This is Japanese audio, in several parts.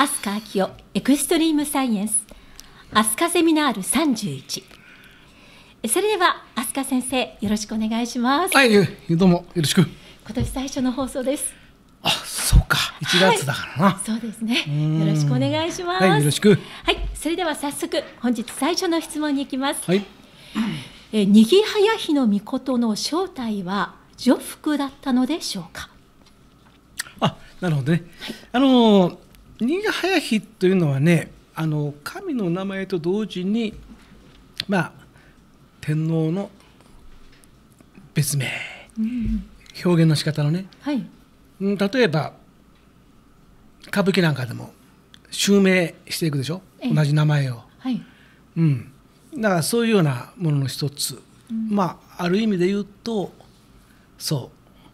アスカ秋夫エクストリームサイエンスアスカセミナール三31それでは飛鳥先生よろしくお願いしますはいどうもよろしく今年最初の放送ですあそうか一月だからな、はい、そうですねよろしくお願いしますはいよろしくはいそれでは早速本日最初の質問に行きますはいえにぎはやひのみことの正体は女服だったのでしょうかあなるほどね、はい、あのー新が早日というのはねあの神の名前と同時にまあ天皇の別名、うん、表現の仕方のね、はい、例えば歌舞伎なんかでも襲名していくでしょ同じ名前を、はい、うん、だからそういうようなものの一つ、うん、まあある意味で言うとそう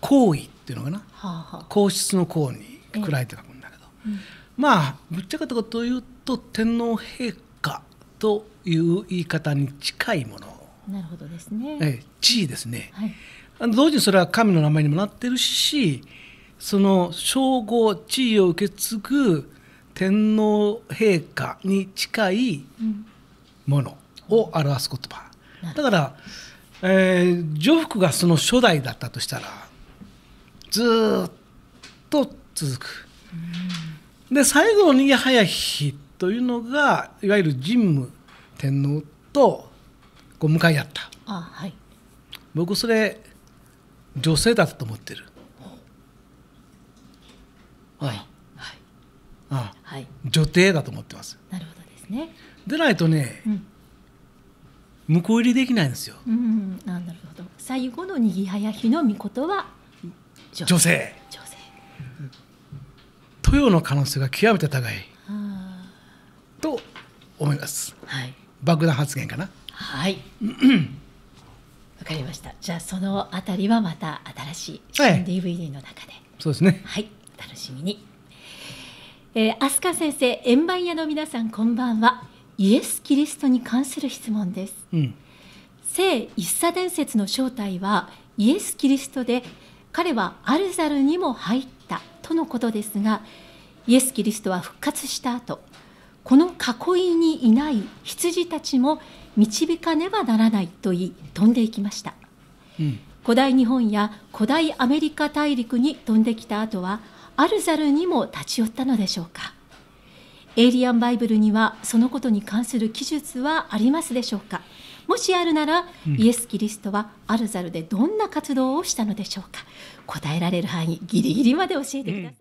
行為っていうのかな、はあはあ、皇室の行為暗いらて書くんだけど、うん、まあぶっちゃけたことを言うと天皇陛下という言い方に近いものなるほどですね、え地位ですね、はい、あの同時にそれは神の名前にもなってるしその称号地位を受け継ぐ天皇陛下に近いものを表す言葉、うん、だから、えー、上福がその初代だったとしたらずっと続く。で最後の逃げ早日というのがいわゆる神武天皇とこう向かい合ったあ、はい、僕それ女性だと思ってる。はい、はいあはい、女帝だと思ってます。なるほどですね。でないとね、うん、向こう入りできないんですよ。うん、うなるほど。最後のにぎはやひの御事は女性。女性。豊の可能性が極めて高いと思います、はい、爆弾発言かなはいわかりましたじゃあそのあたりはまた新しい新 DVD の中で、はい、そうですねはい楽しみに、えー、飛鳥先生円盤屋の皆さんこんばんはイエス・キリストに関する質問です、うん、聖一茶伝説の正体はイエス・キリストで彼はアルザルにも入っとのことですがイエス・キリストは復活した後この囲いにいない羊たちも導かねばならないと言い飛んでいきました、うん、古代日本や古代アメリカ大陸に飛んできた後はアルザルにも立ち寄ったのでしょうかエイリアンバイブルにはそのことに関する記述はありますでしょうかもしあるなら、うん、イエス・キリストはアルザルでどんな活動をしたのでしょうか答えられる範囲ギリギリまで教えてください、うん